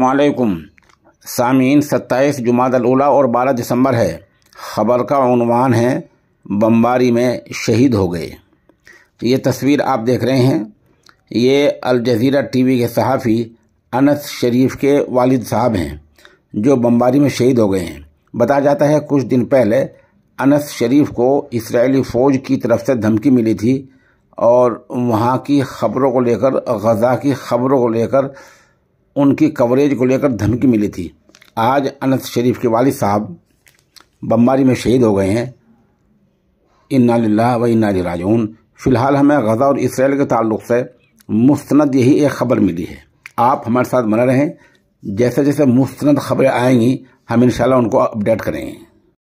वालेकुम सामीन सत्ताईस जुमादला और बारह दिसंबर है ख़बर का अनवान है बम्बारी में शहीद हो गए तो ये तस्वीर आप देख रहे हैं ये टी टीवी के सहाफ़ी अनस शरीफ के वालिद साहब हैं जो बम्बारी में शहीद हो गए हैं बताया जाता है कुछ दिन पहले अनस शरीफ को इसराइली फ़ौज की तरफ से धमकी मिली थी और वहाँ की ख़बरों को लेकर गज़ा की ख़बरों को लेकर उनकी कवरेज को लेकर धमकी मिली थी आज अनंत शरीफ के वालिद साहब बम्बारी में शहीद हो गए हैं इन्ना लाला व इन्ना राजून फ़िलहाल हमें गज़ा और इसराइल के ताल्लुक से मुस्ंद यही एक ख़बर मिली है आप हमारे साथ मना रहें जैसे जैसे मुस्ंद खबरें आएंगी हम इन उनको अपडेट करेंगे